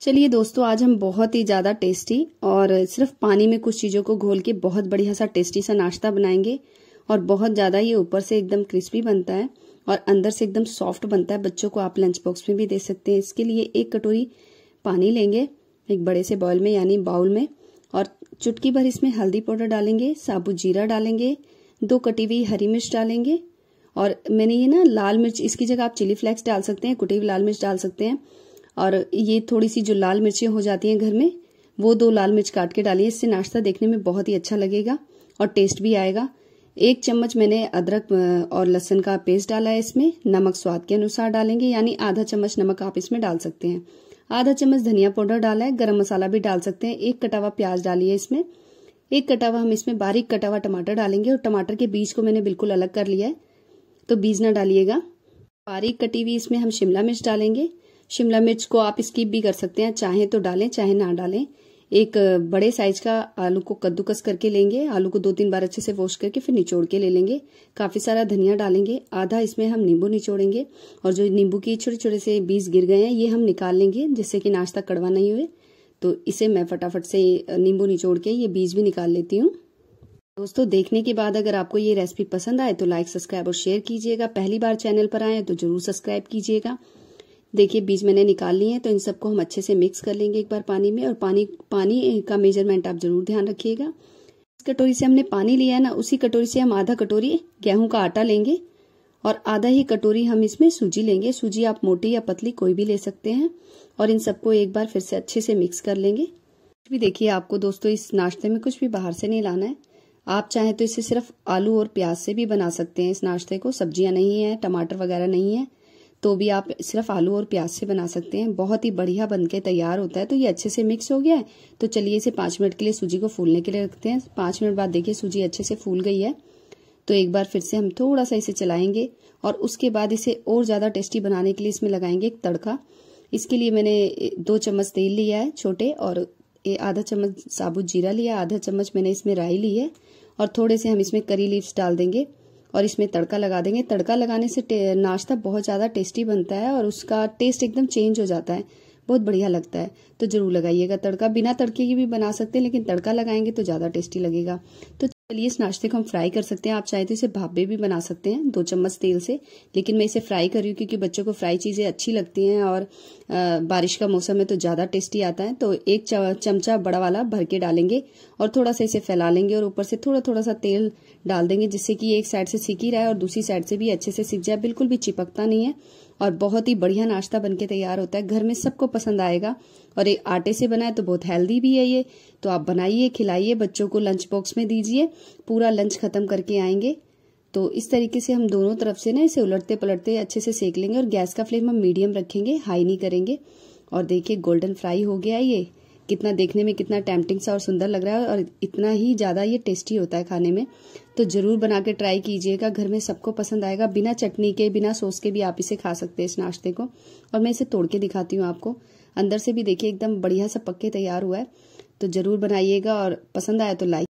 चलिए दोस्तों आज हम बहुत ही ज़्यादा टेस्टी और सिर्फ पानी में कुछ चीज़ों को घोल के बहुत बढ़िया सा टेस्टी सा नाश्ता बनाएंगे और बहुत ज़्यादा ये ऊपर से एकदम क्रिस्पी बनता है और अंदर से एकदम सॉफ्ट बनता है बच्चों को आप लंच बॉक्स में भी दे सकते हैं इसके लिए एक कटोरी पानी लेंगे एक बड़े से बॉयल में यानी बाउल में और चुटकी भर इसमें हल्दी पाउडर डालेंगे साबुत जीरा डालेंगे दो कटी हुई हरी मिर्च डालेंगे और मैंने ये ना लाल मिर्च इसकी जगह आप चिली फ्लेक्स डाल सकते हैं कुटी हुई लाल मिर्च डाल सकते हैं और ये थोड़ी सी जो लाल मिर्चें हो जाती हैं घर में वो दो लाल मिर्च काट के डालिए इससे नाश्ता देखने में बहुत ही अच्छा लगेगा और टेस्ट भी आएगा एक चम्मच मैंने अदरक और लहसन का पेस्ट डाला है इसमें नमक स्वाद के अनुसार डालेंगे यानी आधा चम्मच नमक आप इसमें डाल सकते हैं आधा चम्मच धनिया पाउडर डाला है गरम मसाला भी डाल सकते हैं एक कटावा प्याज डालिए इसमें एक कटावा हम इसमें बारीक कटावा टमाटर डालेंगे और टमाटर के बीज को मैंने बिल्कुल अलग कर लिया है तो बीज ना डालिएगा बारीक कटी हुई इसमें हम शिमला मिर्च डालेंगे शिमला मिर्च को आप स्कीप भी कर सकते हैं चाहे तो डालें चाहे ना डालें एक बड़े साइज का आलू को कद्दूकस करके लेंगे आलू को दो तीन बार अच्छे से वॉश करके फिर निचोड़ के ले लेंगे काफ़ी सारा धनिया डालेंगे आधा इसमें हम नींबू निचोड़ेंगे और जो नींबू की छोटे छोटे से बीज गिर गए हैं ये हम निकाल लेंगे जिससे कि नाश्ता कड़वा नहीं हुए तो इसे मैं फटाफट से नींबू निचोड़ के ये बीज भी निकाल लेती हूँ दोस्तों देखने के बाद अगर आपको ये रेसिपी पसंद आए तो लाइक सब्सक्राइब और शेयर कीजिएगा पहली बार चैनल पर आए तो जरूर सब्सक्राइब कीजिएगा देखिए बीज मैंने निकाल लिए हैं तो इन सबको हम अच्छे से मिक्स कर लेंगे एक बार पानी में और पानी पानी का मेजरमेंट आप ज़रूर ध्यान रखिएगा इस कटोरी से हमने पानी लिया है ना उसी कटोरी से हम आधा कटोरी गेहूं का आटा लेंगे और आधा ही कटोरी हम इसमें सूजी लेंगे सूजी आप मोटी या पतली कोई भी ले सकते हैं और इन सबको एक बार फिर से अच्छे से मिक्स कर लेंगे भी देखिए आपको दोस्तों इस नाश्ते में कुछ भी बाहर से नहीं लाना है आप चाहें तो इसे सिर्फ आलू और प्याज से भी बना सकते हैं इस नाश्ते को सब्जियां नहीं है टमाटर वगैरह नहीं है तो भी आप सिर्फ आलू और प्याज से बना सकते हैं बहुत ही बढ़िया बन के तैयार होता है तो ये अच्छे से मिक्स हो गया है तो चलिए इसे पाँच मिनट के लिए सूजी को फूलने के लिए रखते हैं पाँच मिनट बाद देखिए सूजी अच्छे से फूल गई है तो एक बार फिर से हम थोड़ा सा इसे चलाएंगे और उसके बाद इसे और ज़्यादा टेस्टी बनाने के लिए इसमें लगाएंगे एक तड़का इसके लिए मैंने दो चम्मच तेल लिया है छोटे और आधा चम्मच साबुत जीरा लिया आधा चम्मच मैंने इसमें राई ली है और थोड़े से हम इसमें करी लीव्स डाल देंगे और इसमें तड़का लगा देंगे तड़का लगाने से नाश्ता बहुत ज़्यादा टेस्टी बनता है और उसका टेस्ट एकदम चेंज हो जाता है बहुत बढ़िया लगता है तो ज़रूर लगाइएगा तड़का बिना तड़के की भी बना सकते हैं लेकिन तड़का लगाएंगे तो ज़्यादा टेस्टी लगेगा तो चलिए इस नाश्ते को हम फ्राई कर सकते हैं आप चाहे तो इसे भाबे भी बना सकते हैं दो चम्मच तेल से लेकिन मैं इसे फ्राई कर रही हूँ क्योंकि बच्चों को फ्राई चीज़ें अच्छी लगती हैं और बारिश का मौसम है तो ज़्यादा टेस्टी आता है तो एक चमचा बड़ा वाला भर के डालेंगे और थोड़ा सा इसे फैला लेंगे और ऊपर से थोड़ा थोड़ा सा तेल डाल देंगे जिससे कि एक साइड से सीख ही रहा है और दूसरी साइड से भी अच्छे से सीख जाए बिल्कुल भी चिपकता नहीं है और बहुत ही बढ़िया नाश्ता बनके तैयार होता है घर में सबको पसंद आएगा और ये आटे से बनाए तो बहुत हेल्दी भी है ये तो आप बनाइए खिलाइए बच्चों को लंच बॉक्स में दीजिए पूरा लंच ख़त्म करके आएंगे तो इस तरीके से हम दोनों तरफ से ना इसे उलटते पलटते अच्छे से सेक लेंगे और गैस का फ्लेम हम मीडियम रखेंगे हाई नहीं करेंगे और देखिए गोल्डन फ्राई हो गया ये कितना देखने में कितना टैम्पटिंग सा और सुंदर लग रहा है और इतना ही ज़्यादा ये टेस्टी होता है खाने में तो ज़रूर बना के ट्राई कीजिएगा घर में सबको पसंद आएगा बिना चटनी के बिना सॉस के भी आप इसे खा सकते हैं इस नाश्ते को और मैं इसे तोड़ के दिखाती हूँ आपको अंदर से भी देखिए एकदम बढ़िया सा पक्के तैयार हुआ है तो ज़रूर बनाइएगा और पसंद आया तो लाइक